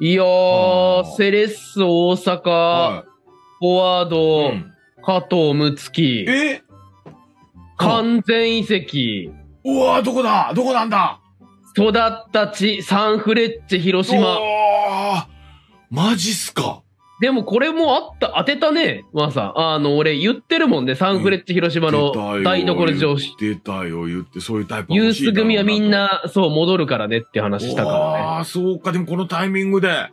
いやー、セレッソ大阪、はいフォワード、うん加藤睦月、え完全移籍、うわどこだどこなんだ育った地、サンフレッチェ広島。マジっすかでもこれもあった、当てたね、マ、ま、ー、あ、さあの、俺言ってるもんね、サンフレッチ広島の台所上司。出たよ、言って、そういうタイプユース組はみんな、そう、戻るからねって話したからね。ああ、そうか、でもこのタイミングで。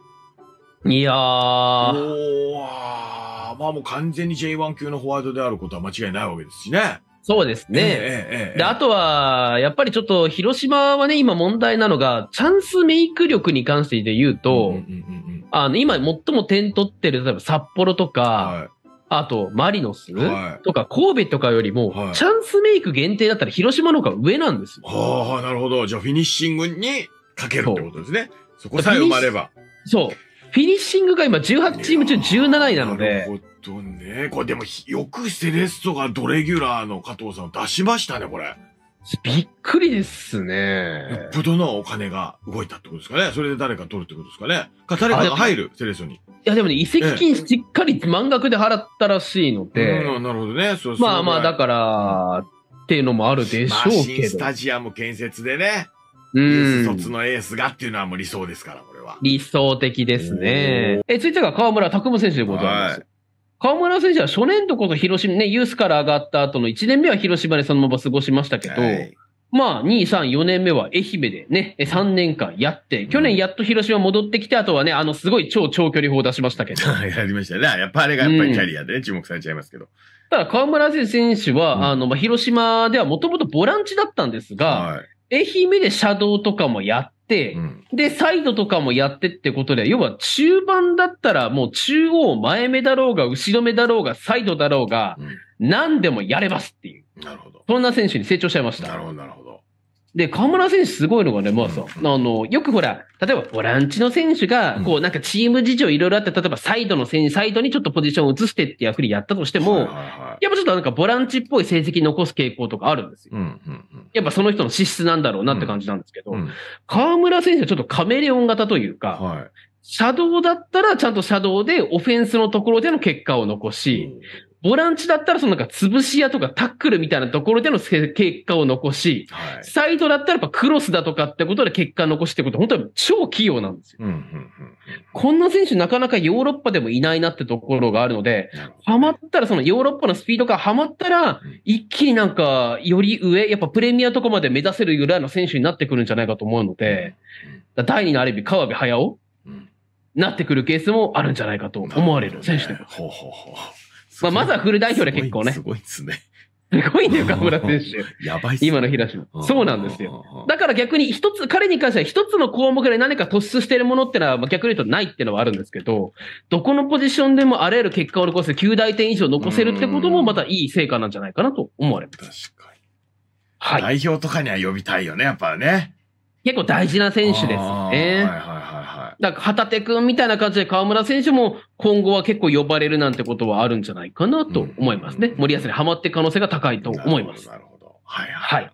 いやー。おー、まあもう完全に J1 級のフォワードであることは間違いないわけですしね。そうですね。ええええ、で、あとは、やっぱりちょっと、広島はね、今問題なのが、チャンスメイク力に関して言うと、うんうんうんあの、今最も点取ってる、例えば札幌とか、はい、あと、マリノスとか、神戸とかよりも、はい、チャンスメイク限定だったら広島の方が上なんですよ。はあ、なるほど。じゃあフィニッシングにかけるってことですね。そこさえ埋まれば。そう。フィニッシングが今18チーム中17位なので。なるほどね。これでもよくセレッソがドレギュラーの加藤さんを出しましたね、これ。びっくりですね。よっぽどのお金が動いたってことですかね。それで誰か取るってことですかね。か誰かが入る、セレッソに。いや、でもね、移籍金しっかり満額で払ったらしいので。うん、なるほどね。そうまあまあ、だから、っていうのもあるでしょうけど。まあ、新スタジアム建設でね。うん。卒のエースがっていうのはもう理想ですから、これは。理想的ですね。え、続いてが河村拓夢選手でございます。はい河村選手は初年度こそ広島、ね、ユースから上がった後の1年目は広島でそのまま過ごしましたけど、はい、まあ、2、3、4年目は愛媛でね、3年間やって、去年やっと広島戻ってきて、あとはね、あの、すごい超長距離砲出しましたけど。あやりましたね。やっぱあれがやっぱりキャリアで、ねうん、注目されちゃいますけど。ただ、河村選手は、うん、あの、まあ、広島ではもともとボランチだったんですが、はい、愛媛でシャドウとかもやって、、うん、で、サイドとかもやってってことで、要は中盤だったらもう中央前目だろうが、後ろ目だろうが、サイドだろうが、ん、何でもやれますっていう。なるほど。そんな選手に成長しちゃいました。なるほど、なるほど。で、河村選手すごいのがね、まあさ、うん、あの、よくほら、例えばボランチの選手が、こう、なんかチーム事情いろいろあって、例えばサイドの選手、サイドにちょっとポジションを移してっていうにやったとしても、はいはいはい、やっぱちょっとなんかボランチっぽい成績残す傾向とかあるんですよ。うんうんうんやっぱその人の資質なんだろうなって感じなんですけど、うんうん、河村選手はちょっとカメレオン型というか、はい、シャドウだったらちゃんとシャドウでオフェンスのところでの結果を残し、ボランチだったら、そのなんか潰し屋とかタックルみたいなところでの結果を残し、はい、サイドだったらやっぱクロスだとかってことで結果残しってこと、本当に超器用なんですよ、こんな選手なかなかヨーロッパでもいないなってところがあるので、ハマったら、そのヨーロッパのスピードがハマったら、一気になんかより上、やっぱプレミアとかまで目指せるぐらいの選手になってくるんじゃないかと思うので、第2のアレビ、川辺駿、うん、なってくるケースもあるんじゃないかと思われる選手でも。ほうほうほうまあ、まずはフル代表で結構ね。すごいですね。すごいね、だ河村選手。やばい今の東も。そうなんですよ。だから逆に一つ、彼に関しては一つの項目で何か突出しているものってのは、まあ、逆に言うとないっていうのはあるんですけど、どこのポジションでもあらゆる結果を残せ、9大点以上残せるってこともまたいい成果なんじゃないかなと思われます。確かに。はい。代表とかには呼びたいよね、やっぱね。結構大事な選手ですね。はいはいはい。だから、旗手んみたいな感じで河村選手も今後は結構呼ばれるなんてことはあるんじゃないかなと思いますね。うん、森保にはまって可能性が高いと思います。なるほど。はいはい。はい